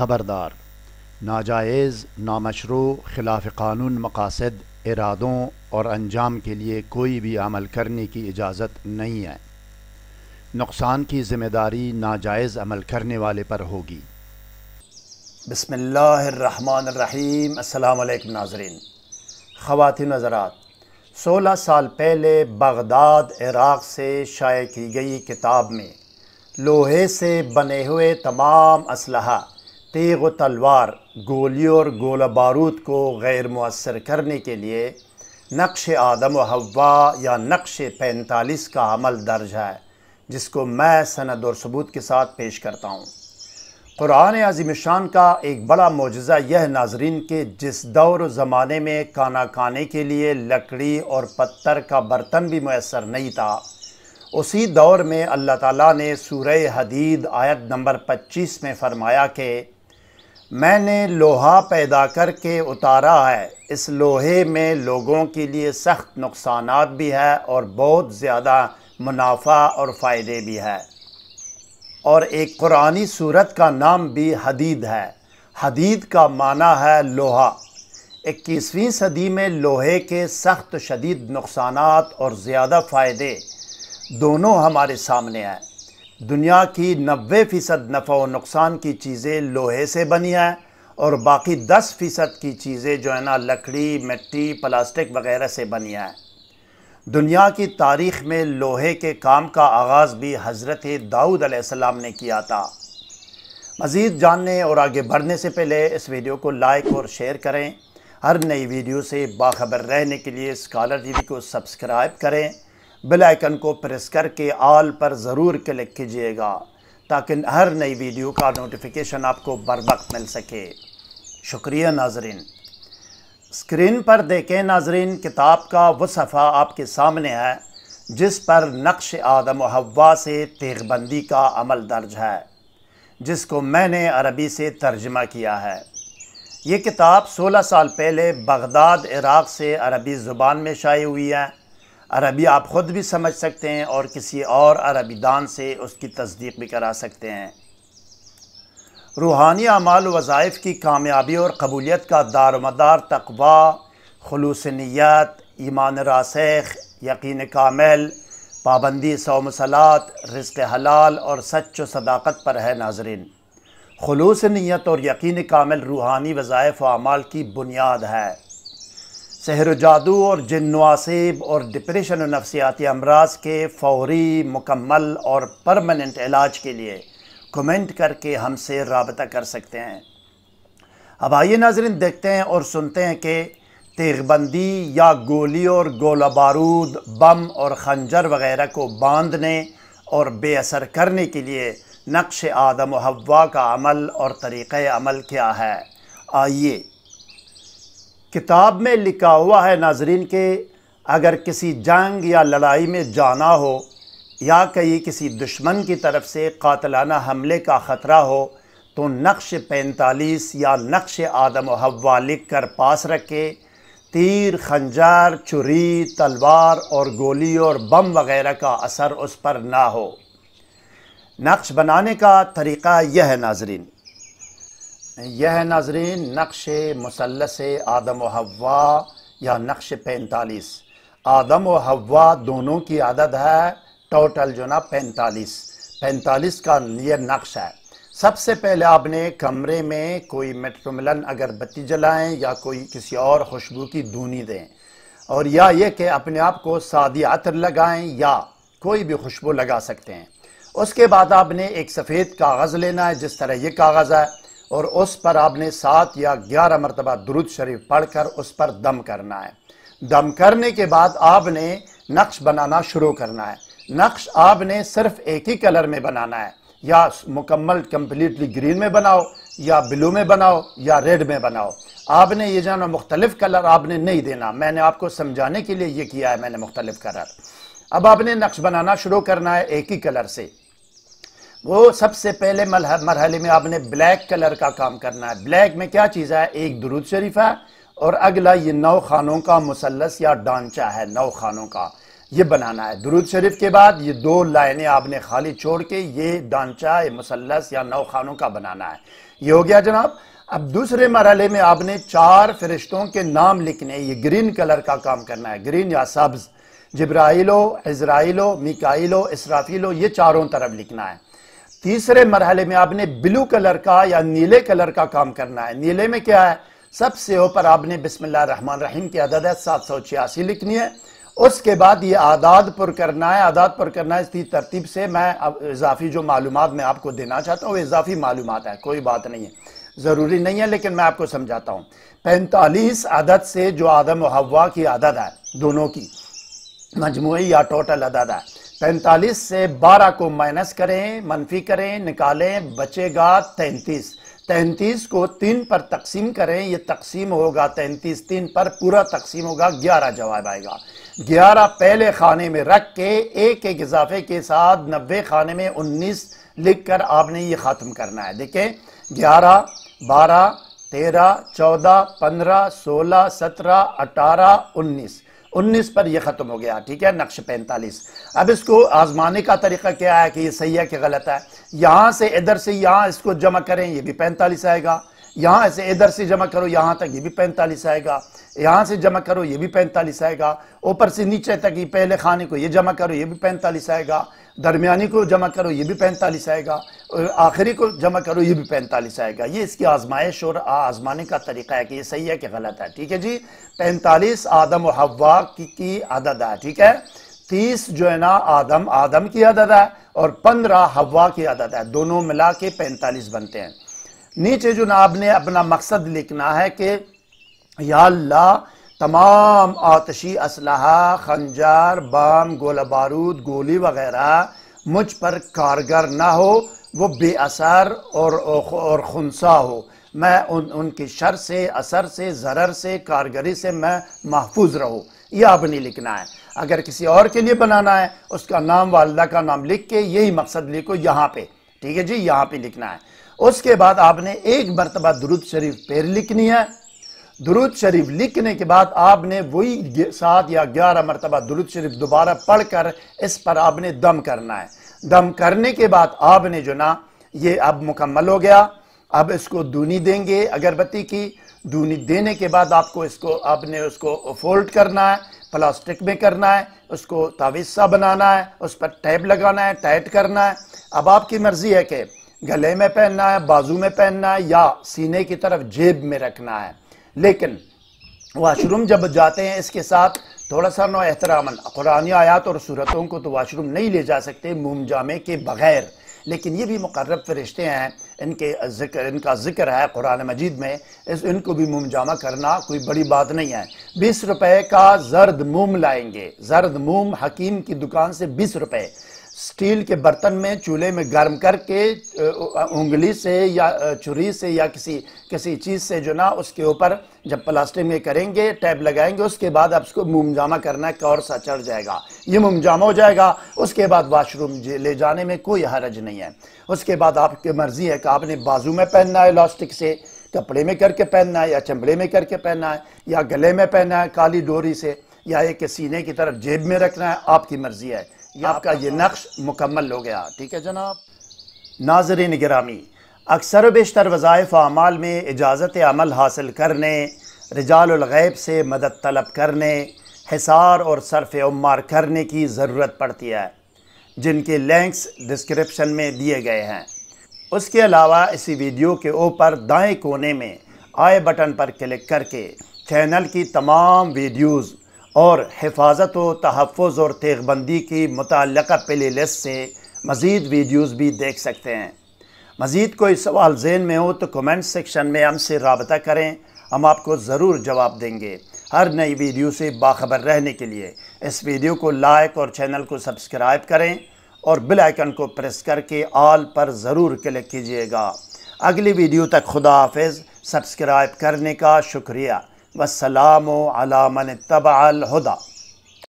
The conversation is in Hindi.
ख़बरदार नाजायज़ नामशरू खिलाफ कानून मकासद इरादों और अंजाम के लिए कोई भी अमल करने की इजाज़त नहीं है नुकसान की ज़िम्मेदारी नाजायज़ अमल करने वाले पर होगी बसमीम अल्लाम नाजरीन ख़वातिन नज़रात सोलह साल पहले बगदाद इराक़ से शाये की गई किताब में लोहे से बने हुए तमाम असलहा तेग व तलवार गोली और गोला बारूद को गैर मؤثर करने के लिए नक्श आदम व हवा या नक्श पैंतालीस का अमल दर्ज है जिसको मैं सनद और सबूत के साथ पेश करता हूँ क़ुरान अज़ीम शान का एक बड़ा मुजज़ा यह नाजरीन के जिस दौर ज़माने में खाना खाने के लिए लकड़ी और पत्थर का बर्तन भी मैसर नहीं था उसी दौर में अल्लाह ताला ने सूरह हदीद आयत नंबर पच्चीस में फ़रमाया कि मैंने लोहा पैदा करके उतारा है इस लोहे में लोगों के लिए सख्त नुकसान भी है और बहुत ज़्यादा मुनाफा और फ़ायदे भी है और एक कुरानी सूरत का नाम भी हदीद है हदीद का माना है लोहा इक्कीसवीं सदी में लोहे के सख्त शदीद नुकसान और ज़्यादा फ़ायदे दोनों हमारे सामने हैं दुनिया की नबे फ़ीसद नफ़ा व नुकसान की चीज़ें लोहे से बनी हैं और बाकी दस फ़ीसद की चीज़ें जो है ना लकड़ी मिट्टी प्लास्टिक वगैरह से बनी हैं दुनिया की तारीख़ में लोहे के काम का आगाज़ भी हज़रत दाऊद आसमाम ने किया था मज़ीद जानने और आगे बढ़ने से पहले इस वीडियो को लाइक और शेयर करें हर नई वीडियो से बाखबर रहने के लिए स्कॉलर टी को सब्सक्राइब करें बेल आइकन को प्रेस करके ऑल पर ज़रूर क्लिक कीजिएगा ताकि हर नई वीडियो का नोटिफिकेशन आपको बर वक्त मिल सके शुक्रिया नाजरीन स्क्रीन पर देखें नाजरीन किताब का वो सफ़ा आपके सामने है जिस पर नक्श आदम हवा से तेगबंदी का अमल दर्ज है जिसको मैंने अरबी से तर्जमा किया है ये किताब 16 साल पहले बगदाद इराक़ से अरबी ज़ुबान में शाई हुई है अरबी आप ख़ुद भी समझ सकते हैं और किसी और अरबी दान से उसकी तस्दीक भी करा सकते हैं रूहानी अमाल वज़ाइफ की कामयाबी और कबूलियत का दारमदार तकबा खलूस नीत ईमान रासेख यकीन कामिल पाबंदी सौमसलात रिस्क हलाल और सच व सदाकत पर है नाजरीन खलूस नीयत और यकीन कामिल रूहानी वज़ाइफ व अमाल की बुनियाद है सहर जादू और जिन और डिप्रेशन और नफसियाती अमराज के फौरी मुकम्मल और परमानेंट इलाज के लिए कमेंट करके हमसे रबता कर सकते हैं अब आइए नाजरन देखते हैं और सुनते हैं कि तेगबंदी या गोली और गोला बारूद बम और खंजर वगैरह को बांधने और बेअसर करने के लिए नक्श आदम हवा का अमल और तरीक़ अमल क्या है आइए किताब में लिखा हुआ है नाजरीन के अगर किसी जंग या लड़ाई में जाना हो या कहीं किसी दुश्मन की तरफ से कातलाना हमले का ख़तरा हो तो नक्श पैंतालीस या नक्श आदम हवा लिख कर पास रखे तीर खंजार छुरी तलवार और गोली और बम वगैरह का असर उस पर ना हो नक्श बनाने का तरीक़ा यह है नाजरीन यह नाजरीन नक्श मुसलस आदम व हवा या नक्श पैंतालीस आदम व हवा दोनों की आदत है टोटल जो ना पैंतालीस पैंतालीस का यह नक्श है सबसे पहले आपने कमरे में कोई मेट्रोमिलन अगर बत्ती जलाएं या कोई किसी और खुशबू की दूनी दें और या ये कि अपने आप को सादी अतर लगाएं या कोई भी खुशबू लगा सकते हैं उसके बाद आपने एक सफ़ेद कागज़ लेना है जिस तरह ये कागज़ है और उस पर आपने सात या ग्यारह मरतबा दुरुद शरीफ पढ़कर उस पर दम करना है दम करने के बाद आपने नक्श बनाना शुरू करना है नक्श आपने सिर्फ एक ही कलर में बनाना है या मुकम्मल कम्प्लीटली ग्रीन में बनाओ या ब्लू में बनाओ या रेड में बनाओ आपने ये जाना मुख्तलिफ कलर आपने नहीं देना मैंने आपको समझाने के लिए ये किया है मैंने मुख्तलिफ कलर अब आपने नक्श बनाना शुरू करना है एक ही कलर से वो सबसे पहले मरहले में आपने ब्लैक कलर का काम करना है ब्लैक में क्या चीज़ है एक दरुद शरीफ है और अगला ये नौ खानों का मुसलस या डांचा है नौ खानों का ये बनाना है दरुद शरीफ के बाद ये दो लाइनें आपने खाली छोड़ के ये डांचा ये मुसलस या नौ खानों का बनाना है ये हो गया जनाब अब दूसरे मरहले में आपने चार फरिश्तों के नाम लिखने ये ग्रीन कलर का काम करना है ग्रीन या सब्ज़ जब्राइलो इसराइलो मिकाइलो इसराफीलो ये चारों तरफ लिखना है तीसरे मरहले में आपने ब्लू कलर का या नीले कलर का काम करना है नीले में क्या है सबसे ऊपर आपने रहमान रहीम की आदद है सात सौ छियासी लिखनी है उसके बाद ये आदाद पर करना है आदाद पर करना है इसी तरतीब से मैं अब इजाफी जो मालूम मैं आपको देना चाहता हूँ वो इजाफी मालूम है कोई बात नहीं है ज़रूरी नहीं है लेकिन मैं आपको समझाता हूँ पैंतालीस आदत से जो आदम हवा की आदत है दोनों की मजमू या टोटल अदद है पैंतालीस से बारह को माइनस करें मनफी करें निकालें बचेगा तैंतीस तैंतीस को तीन पर तकसीम करें ये तकसीम होगा तैंतीस तीन पर पूरा तकसीम होगा ग्यारह जवाब आएगा ग्यारह पहले खाने में रख के एक एक इजाफे के साथ नब्बे खाने में उन्नीस लिख कर आपने ये ख़त्म करना है देखें ग्यारह बारह तेरह चौदह पंद्रह सोलह सत्रह अठारह उन्नीस उन्नीस पर यह ख़त्म हो गया ठीक है नक्श पैंतालीस अब इसको आजमाने का तरीका क्या है कि ये सही है कि गलत है यहाँ से इधर से यहाँ इसको जमा करें ये भी पैंतालीस आएगा यहाँ से इधर से जमा करो यहाँ तक ये भी पैंतालीस आएगा यहाँ से जमा करो ये भी पैंतालीस आएगा ऊपर से नीचे तक ये पहले खाने को ये जमा करो ये भी पैंतालीस आएगा दरमियानी को जमा करो ये भी पैंतालीस आएगा और आखिरी को जमा करो ये भी पैंतालीस आएगा ये इसकी आजमाइश और आजमाने का तरीका है कि ये सही है कि गलत है ठीक है जी पैंतालीस आदम और हवा की, की आदत है ठीक है तीस जो है ना आदम आदम की आदत है और पंद्रह हवा की आदत है दोनों मिला के पैंतालीस बनते हैं नीचे जो ना आपने अपना मकसद लिखना है कि या अल्लाह तमाम आतशी असलाहा खंजार बाम गोला बारूद गोली वगैरह मुझ पर कारगर ना हो वो बेअसर और और खुनसा हो मैं उन उनकी शर से असर से ज़र से कारगरी से मैं महफूज रहूँ यह नहीं लिखना है अगर किसी और के लिए बनाना है उसका नाम वालदा का नाम लिख के यही मकसद लिखो यहाँ पे ठीक है जी यहाँ पे लिखना है उसके बाद आपने एक मरतबा दुरुद शरीफ पैर लिखनी है दुरुद शरीफ लिखने के बाद आपने वही सात या ग्यारह मरतबा दुरुद शरीफ दोबारा पढ़ कर इस पर आपने दम करना है दम करने के बाद आपने जो ना ये अब मुकम्मल हो गया अब इसको दूनी देंगे अगरबत्ती की दूनी देने के बाद आपको इसको आपने उसको फोल्ड करना है प्लास्टिक में करना है उसको तावीसा बनाना है उस पर टैप लगाना है टाइट करना है अब आपकी मर्ज़ी है कि गले में पहनना है बाजू में पहनना है या सीने की तरफ जेब में रखना है लेकिन वाशरूम जब जाते हैं इसके साथ थोड़ा सा नौ एहतरामन कुरानी आयात और सूरतों को तो वाशरूम नहीं ले जा सकते मोम जामे के बग़ैर लेकिन ये भी मकर्रब फरिश्ते हैं इनके जिक्र इनका जिक्र है कुरान मजीद में इस इनको भी मोम जामा करना कोई बड़ी बात नहीं है बीस रुपये का जर्द मोम लाएंगे जर्द मोम हकीम की दुकान से बीस रुपये स्टील के बर्तन में चूल्हे में गर्म करके उंगली से या छुरी से या किसी किसी चीज़ से जो ना उसके ऊपर जब प्लास्टिक में करेंगे टैब लगाएंगे उसके बाद आप उसको मुमजामा करना है और सा चढ़ जाएगा ये मुमजामा हो जाएगा उसके बाद वाशरूम ले जाने में कोई हरज नहीं है उसके बाद आपकी मर्ज़ी है कि आपने बाजू में पहनना है इलास्टिक से कपड़े में करके पहनना है या चमड़े में करके पहनना है या गले में पहनना है काली डोरी से या एक सीने की तरफ जेब में रखना है आपकी मर्ज़ी है ये आपका ये तो नक्श मुकम्मल हो गया ठीक है जनाब नाजर निगरामी अक्सर बेशतर वज़ायफ़ अमाल में इजाज़त अमल हासिल करने रजालगैब से मदद तलब करने हिसार और सरफ उमार करने की ज़रूरत पड़ती है जिनके लिंक्स डिस्क्रिप्शन में दिए गए हैं उसके अलावा इसी वीडियो के ऊपर दाएं कोने में आए बटन पर क्लिक करके चैनल की तमाम वीडियोज़ और हिफाजत व तहफ़ और तेगबंदी की मुतल प्ले लिस्ट से मज़ीद वीडियोज़ भी देख सकते हैं मज़ीद कोई सवाल जेन में हो तो कमेंट सेक्शन में हमसे रबता करें हम आपको ज़रूर जवाब देंगे हर नई वीडियो से बाखबर रहने के लिए इस वीडियो को लाइक और चैनल को सब्सक्राइब करें और बिल आइकन को प्रेस करके आल पर ज़रूर क्लिक कीजिएगा अगली वीडियो तक खुदा हाफ सब्सक्राइब करने का शुक्रिया والسلام على من اتبع الهدى